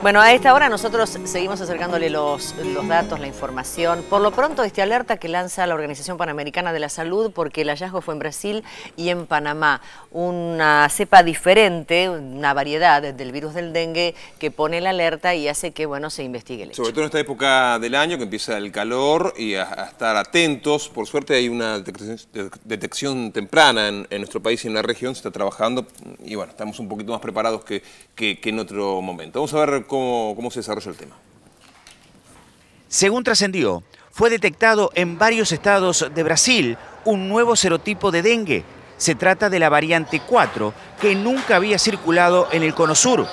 Bueno, a esta hora nosotros seguimos acercándole los, datos, la información. Por lo pronto, este alerta que lanza la Organización Panamericana de la Salud, porque el hallazgo fue en Brasil y en Panamá. Una cepa diferente, una variedad del virus del dengue que pone la alerta y hace que, bueno, se investigue el hecho. Sobre todo en esta época del año que empieza el calor y a, estar atentos. Por suerte hay una detección, temprana en, nuestro país y en la región, se está trabajando y bueno, estamos un poquito más preparados que, que en otro momento. Vamos a ver cómo, se desarrolla el tema. Según trascendió, fue detectado en varios estados de Brasil un nuevo serotipo de dengue. Se trata de la variante 4, que nunca había circulado en el cono sur.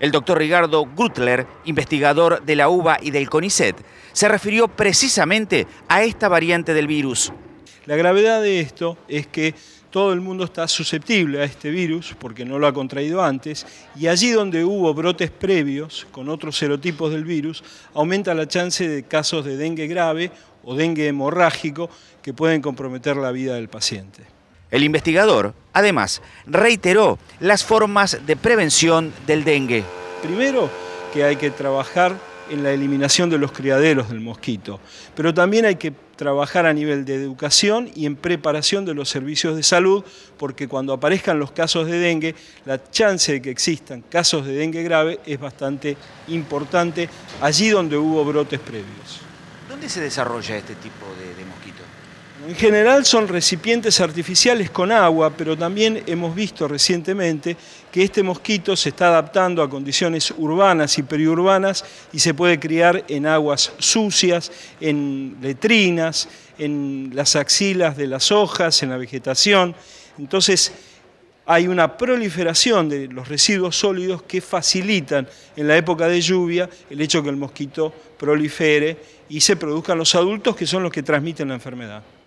El doctor Ricardo Gutler, investigador de la UBA y del CONICET, se refirió precisamente a esta variante del virus. La gravedad de esto es que todo el mundo está susceptible a este virus porque no lo ha contraído antes y allí donde hubo brotes previos con otros serotipos del virus, aumenta la chance de casos de dengue grave o dengue hemorrágico que pueden comprometer la vida del paciente. El investigador, además, reiteró las formas de prevención del dengue. Primero, que hay que trabajar en la eliminación de los criaderos del mosquito, pero también hay que trabajar a nivel de educación y en preparación de los servicios de salud, porque cuando aparezcan los casos de dengue, la chance de que existan casos de dengue grave es bastante importante allí donde hubo brotes previos. ¿Dónde se desarrolla este tipo de, mosquito? En general son recipientes artificiales con agua, pero también hemos visto recientemente que este mosquito se está adaptando a condiciones urbanas y periurbanas y se puede criar en aguas sucias, en letrinas, en las axilas de las hojas, en la vegetación. Entonces, hay una proliferación de los residuos sólidos que facilitan en la época de lluvia el hecho que el mosquito prolifere y se produzcan los adultos que son los que transmiten la enfermedad.